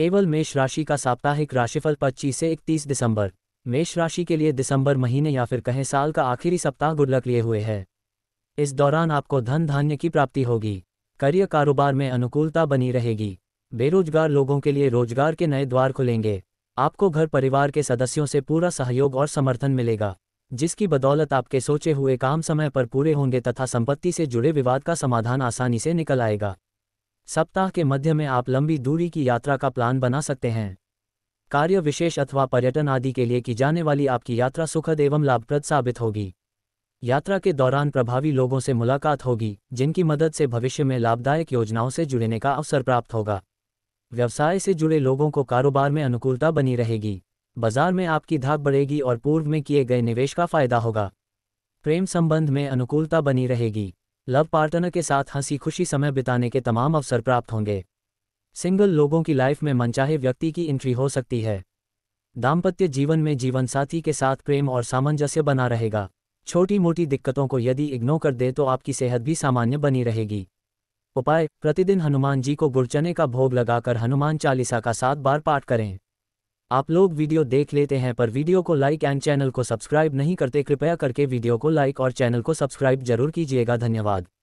केवल मेष राशि का साप्ताहिक राशिफल 25 से 31 दिसंबर मेष राशि के लिए दिसंबर महीने या फिर कहें साल का आखिरी सप्ताह गुडलक लिए हुए है इस दौरान आपको धन धान्य की प्राप्ति होगी करियर कारोबार में अनुकूलता बनी रहेगी बेरोजगार लोगों के लिए रोजगार के नए द्वार खुलेंगे आपको घर परिवार के सदस्यों से पूरा सहयोग और समर्थन मिलेगा जिसकी बदौलत आपके सोचे हुए काम समय पर पूरे होंगे तथा संपत्ति से जुड़े विवाद का समाधान आसानी से निकल आएगा सप्ताह के मध्य में आप लंबी दूरी की यात्रा का प्लान बना सकते हैं कार्य विशेष अथवा पर्यटन आदि के लिए की जाने वाली आपकी यात्रा सुखद एवं लाभप्रद साबित होगी यात्रा के दौरान प्रभावी लोगों से मुलाकात होगी जिनकी मदद से भविष्य में लाभदायक योजनाओं से जुड़ने का अवसर प्राप्त होगा व्यवसाय से जुड़े लोगों को कारोबार में अनुकूलता बनी रहेगी बाजार में आपकी धाक बढ़ेगी और पूर्व में किए गए निवेश का फायदा होगा प्रेम संबंध में अनुकूलता बनी रहेगी लव पार्टनर के साथ हंसी खुशी समय बिताने के तमाम अवसर प्राप्त होंगे सिंगल लोगों की लाइफ में मनचाहे व्यक्ति की एंट्री हो सकती है दाम्पत्य जीवन में जीवन साथी के साथ प्रेम और सामंजस्य बना रहेगा छोटी मोटी दिक्कतों को यदि इग्नोर कर दे तो आपकी सेहत भी सामान्य बनी रहेगी उपाय प्रतिदिन हनुमान जी को गुड़चने का भोग लगाकर हनुमान चालीसा का सात बार पाठ करें आप लोग वीडियो देख लेते हैं पर वीडियो को लाइक एंड चैनल को सब्सक्राइब नहीं करते कृपया करके वीडियो को लाइक और चैनल को सब्सक्राइब जरूर कीजिएगा धन्यवाद